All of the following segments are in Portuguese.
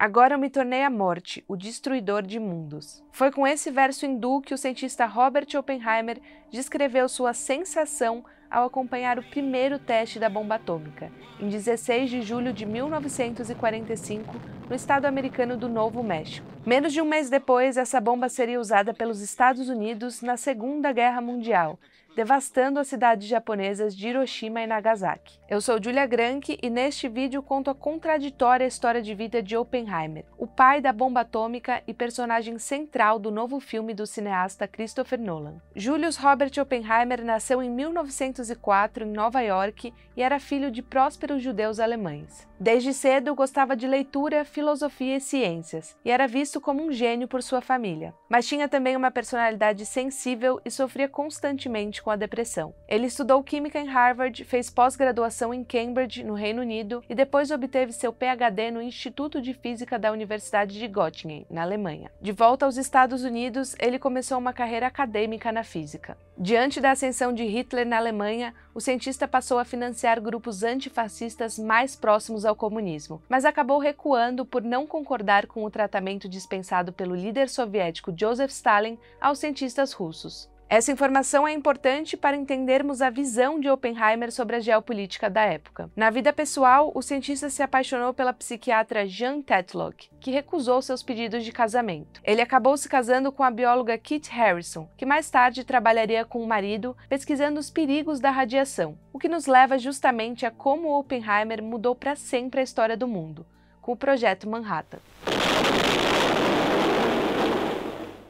Agora eu me tornei a morte, o destruidor de mundos. Foi com esse verso hindu que o cientista Robert Oppenheimer descreveu sua sensação ao acompanhar o primeiro teste da bomba atômica, em 16 de julho de 1945, no estado americano do Novo México. Menos de um mês depois, essa bomba seria usada pelos Estados Unidos na Segunda Guerra Mundial, devastando as cidades japonesas de Hiroshima e Nagasaki. Eu sou Julia Granke e neste vídeo conto a contraditória história de vida de Oppenheimer, o pai da bomba atômica e personagem central do novo filme do cineasta Christopher Nolan. Julius Robert Oppenheimer nasceu em 1904 em Nova York e era filho de prósperos judeus alemães. Desde cedo gostava de leitura, filosofia e ciências e era visto como um gênio por sua família. Mas tinha também uma personalidade sensível e sofria constantemente com a depressão. Ele estudou química em Harvard, fez pós-graduação em Cambridge, no Reino Unido, e depois obteve seu PhD no Instituto de Física da Universidade de Göttingen, na Alemanha. De volta aos Estados Unidos, ele começou uma carreira acadêmica na física. Diante da ascensão de Hitler na Alemanha, o cientista passou a financiar grupos antifascistas mais próximos ao comunismo, mas acabou recuando por não concordar com o tratamento dispensado pelo líder soviético Joseph Stalin aos cientistas russos. Essa informação é importante para entendermos a visão de Oppenheimer sobre a geopolítica da época. Na vida pessoal, o cientista se apaixonou pela psiquiatra Jean Tetlock, que recusou seus pedidos de casamento. Ele acabou se casando com a bióloga Kit Harrison, que mais tarde trabalharia com o marido pesquisando os perigos da radiação, o que nos leva justamente a como Oppenheimer mudou para sempre a história do mundo, com o projeto Manhattan.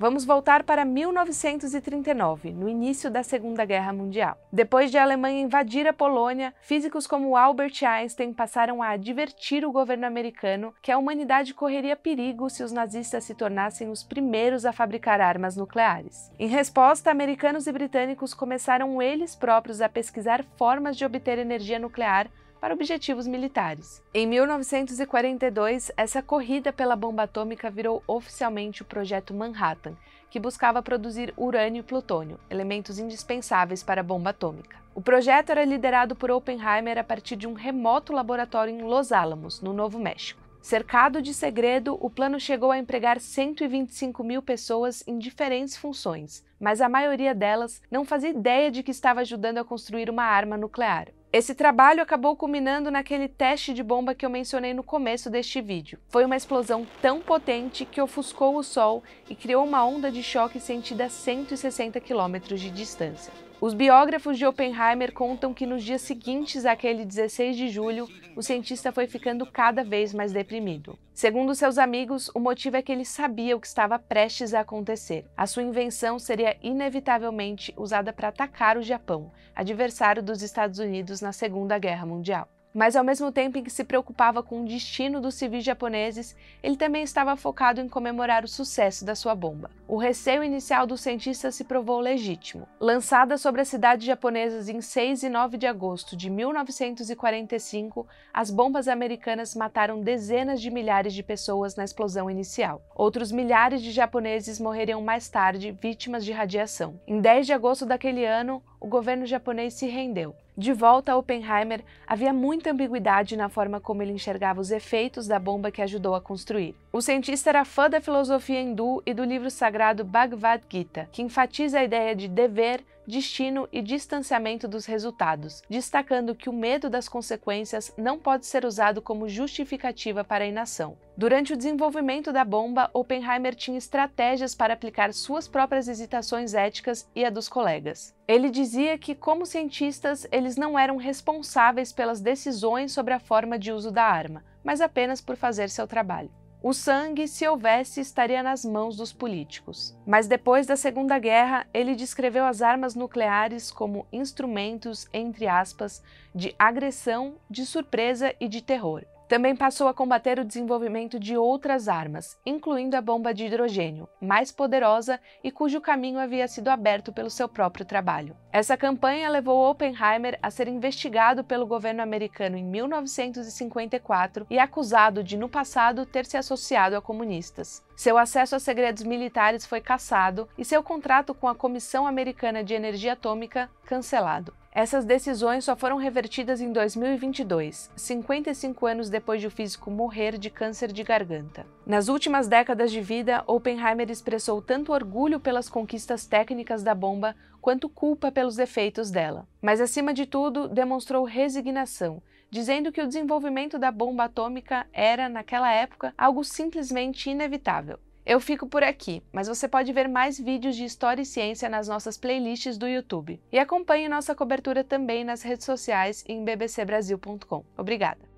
Vamos voltar para 1939, no início da Segunda Guerra Mundial. Depois de a Alemanha invadir a Polônia, físicos como Albert Einstein passaram a advertir o governo americano que a humanidade correria perigo se os nazistas se tornassem os primeiros a fabricar armas nucleares. Em resposta, americanos e britânicos começaram eles próprios a pesquisar formas de obter energia nuclear para objetivos militares. Em 1942, essa corrida pela bomba atômica virou oficialmente o Projeto Manhattan, que buscava produzir urânio e plutônio, elementos indispensáveis para a bomba atômica. O projeto era liderado por Oppenheimer a partir de um remoto laboratório em Los Alamos, no Novo México. Cercado de segredo, o plano chegou a empregar 125 mil pessoas em diferentes funções, mas a maioria delas não fazia ideia de que estava ajudando a construir uma arma nuclear. Esse trabalho acabou culminando naquele teste de bomba que eu mencionei no começo deste vídeo. Foi uma explosão tão potente que ofuscou o Sol e criou uma onda de choque sentida a 160 km de distância. Os biógrafos de Oppenheimer contam que nos dias seguintes àquele 16 de julho, o cientista foi ficando cada vez mais deprimido. Segundo seus amigos, o motivo é que ele sabia o que estava prestes a acontecer. A sua invenção seria seria é inevitavelmente usada para atacar o Japão, adversário dos Estados Unidos na Segunda Guerra Mundial. Mas ao mesmo tempo em que se preocupava com o destino dos civis japoneses, ele também estava focado em comemorar o sucesso da sua bomba. O receio inicial dos cientistas se provou legítimo. Lançada sobre as cidades japonesas em 6 e 9 de agosto de 1945, as bombas americanas mataram dezenas de milhares de pessoas na explosão inicial. Outros milhares de japoneses morreriam mais tarde vítimas de radiação. Em 10 de agosto daquele ano, o governo japonês se rendeu. De volta a Oppenheimer, havia muita ambiguidade na forma como ele enxergava os efeitos da bomba que ajudou a construir. O cientista era fã da filosofia hindu e do livro sagrado Bhagavad Gita, que enfatiza a ideia de dever, destino e distanciamento dos resultados, destacando que o medo das consequências não pode ser usado como justificativa para a inação. Durante o desenvolvimento da bomba, Oppenheimer tinha estratégias para aplicar suas próprias hesitações éticas e a dos colegas. Ele dizia que, como cientistas, eles não eram responsáveis pelas decisões sobre a forma de uso da arma, mas apenas por fazer seu trabalho. O sangue, se houvesse, estaria nas mãos dos políticos. Mas depois da Segunda Guerra, ele descreveu as armas nucleares como instrumentos, entre aspas, de agressão, de surpresa e de terror. Também passou a combater o desenvolvimento de outras armas, incluindo a bomba de hidrogênio, mais poderosa e cujo caminho havia sido aberto pelo seu próprio trabalho. Essa campanha levou Oppenheimer a ser investigado pelo governo americano em 1954 e acusado de, no passado, ter se associado a comunistas. Seu acesso a segredos militares foi cassado e seu contrato com a Comissão Americana de Energia Atômica cancelado. Essas decisões só foram revertidas em 2022, 55 anos depois de o físico morrer de câncer de garganta. Nas últimas décadas de vida, Oppenheimer expressou tanto orgulho pelas conquistas técnicas da bomba quanto culpa pelos defeitos dela. Mas, acima de tudo, demonstrou resignação, dizendo que o desenvolvimento da bomba atômica era, naquela época, algo simplesmente inevitável. Eu fico por aqui, mas você pode ver mais vídeos de história e ciência nas nossas playlists do YouTube. E acompanhe nossa cobertura também nas redes sociais e em bbcbrasil.com. Obrigada!